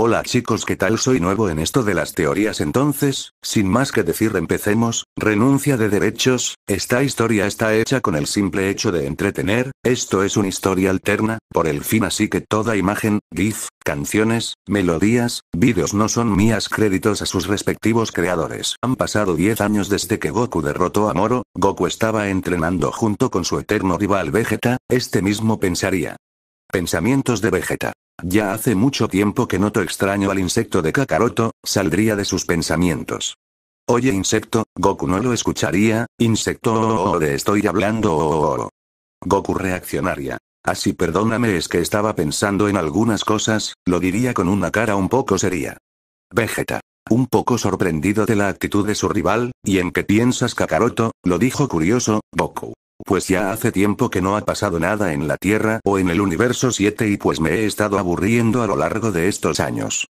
Hola chicos, ¿qué tal? Soy nuevo en esto de las teorías entonces, sin más que decir empecemos, renuncia de derechos, esta historia está hecha con el simple hecho de entretener, esto es una historia alterna, por el fin así que toda imagen, GIF, canciones, melodías, vídeos no son mías créditos a sus respectivos creadores. Han pasado 10 años desde que Goku derrotó a Moro, Goku estaba entrenando junto con su eterno rival Vegeta, este mismo pensaría. Pensamientos de Vegeta. Ya hace mucho tiempo que noto extraño al insecto de Kakaroto, saldría de sus pensamientos. Oye insecto, Goku no lo escucharía, insecto o, oh, de oh, oh, estoy hablando o Goku reaccionaría. Así ah, perdóname es que estaba pensando en algunas cosas, lo diría con una cara un poco seria. Vegeta. Un poco sorprendido de la actitud de su rival, ¿y en qué piensas Kakaroto? lo dijo curioso, Goku pues ya hace tiempo que no ha pasado nada en la Tierra o en el universo 7 y pues me he estado aburriendo a lo largo de estos años.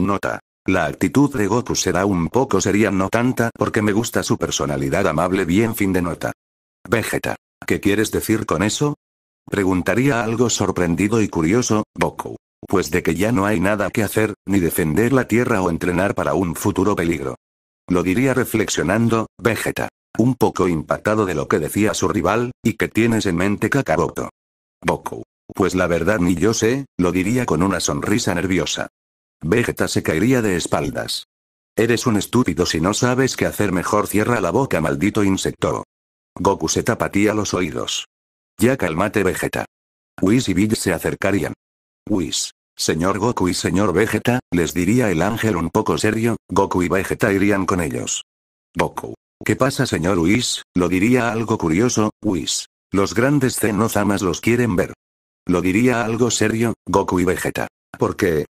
Nota. La actitud de Goku será un poco seria no tanta porque me gusta su personalidad amable bien fin de nota. Vegeta. ¿Qué quieres decir con eso? Preguntaría algo sorprendido y curioso, Goku. Pues de que ya no hay nada que hacer, ni defender la Tierra o entrenar para un futuro peligro. Lo diría reflexionando, Vegeta un poco impactado de lo que decía su rival, ¿y que tienes en mente Kakaboto. Goku. Pues la verdad ni yo sé, lo diría con una sonrisa nerviosa. Vegeta se caería de espaldas. Eres un estúpido si no sabes qué hacer mejor cierra la boca maldito insecto. Goku se tapatía los oídos. Ya cálmate Vegeta. Whis y Bill se acercarían. Whis. Señor Goku y señor Vegeta, les diría el ángel un poco serio, Goku y Vegeta irían con ellos. Goku. ¿Qué pasa señor Whis? Lo diría algo curioso, Whis. Los grandes Zenozamas los quieren ver. Lo diría algo serio, Goku y Vegeta. ¿Por qué?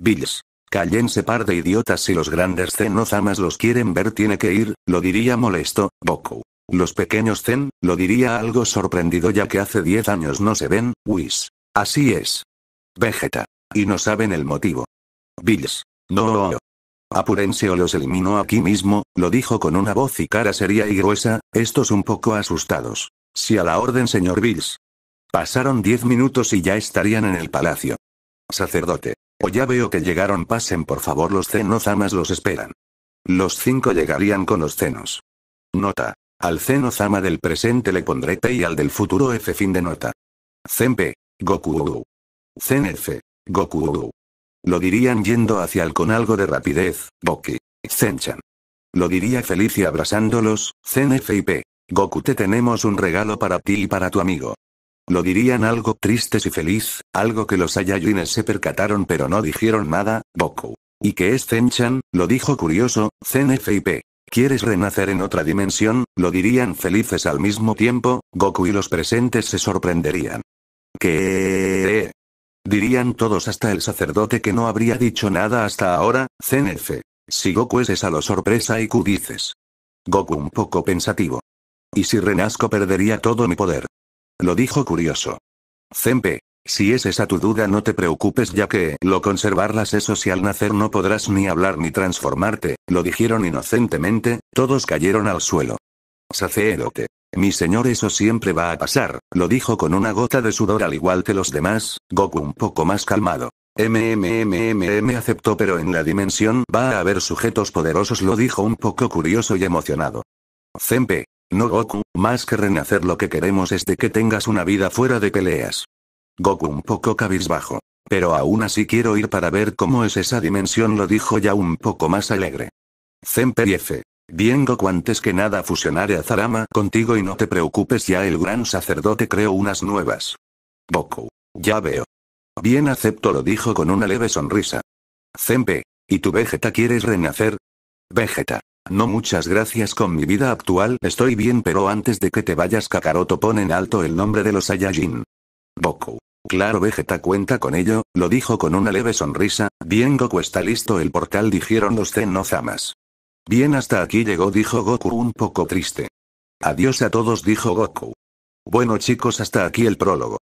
Bills. Callense par de idiotas si los grandes Zenozamas los quieren ver tiene que ir, lo diría molesto, Goku. Los pequeños Zen, lo diría algo sorprendido ya que hace 10 años no se ven, Whis. Así es. Vegeta. Y no saben el motivo. Bills. No. Apurense o los eliminó aquí mismo, lo dijo con una voz y cara seria y gruesa, estos un poco asustados. Si a la orden, señor Bills. Pasaron diez minutos y ya estarían en el palacio. Sacerdote. O ya veo que llegaron, pasen por favor, los cenozamas los esperan. Los cinco llegarían con los cenos. Nota. Al cenozama del presente le pondré T y al del futuro F. Fin de nota. P. Goku. Zen F. Goku. Lo dirían yendo hacia él con algo de rapidez, Boki. Zenchan. Lo diría feliz y abrazándolos, Zenfip. Goku te tenemos un regalo para ti y para tu amigo. Lo dirían algo tristes y feliz, algo que los Saiyajines se percataron pero no dijeron nada, Goku. Y qué es Zenchan, lo dijo curioso, Zen-FIP. ¿Quieres renacer en otra dimensión? Lo dirían felices al mismo tiempo, Goku y los presentes se sorprenderían. ¿Qué? Dirían todos hasta el sacerdote que no habría dicho nada hasta ahora, CNF. Si Goku es esa lo sorpresa y Q dices. Goku un poco pensativo. ¿Y si Renasco perdería todo mi poder? Lo dijo curioso. Zenpe, si es esa tu duda no te preocupes ya que lo conservarlas eso si al nacer no podrás ni hablar ni transformarte, lo dijeron inocentemente, todos cayeron al suelo. Sacerdote. Mi señor, eso siempre va a pasar, lo dijo con una gota de sudor al igual que los demás, Goku un poco más calmado. MMMMM aceptó pero en la dimensión va a haber sujetos poderosos lo dijo un poco curioso y emocionado. Zempe. No Goku, más que renacer lo que queremos es de que tengas una vida fuera de peleas. Goku un poco cabizbajo. Pero aún así quiero ir para ver cómo es esa dimensión lo dijo ya un poco más alegre. Zempe F. Bien Goku antes que nada fusionaré a Zarama contigo y no te preocupes ya el gran sacerdote creó unas nuevas. Goku. Ya veo. Bien acepto lo dijo con una leve sonrisa. Zenpe. ¿Y tu Vegeta quieres renacer? Vegeta. No muchas gracias con mi vida actual estoy bien pero antes de que te vayas Kakaroto pon en alto el nombre de los Saiyajin. Goku. Claro Vegeta cuenta con ello, lo dijo con una leve sonrisa, bien Goku está listo el portal dijeron los Zamas. Bien hasta aquí llegó dijo Goku un poco triste. Adiós a todos dijo Goku. Bueno chicos hasta aquí el prólogo.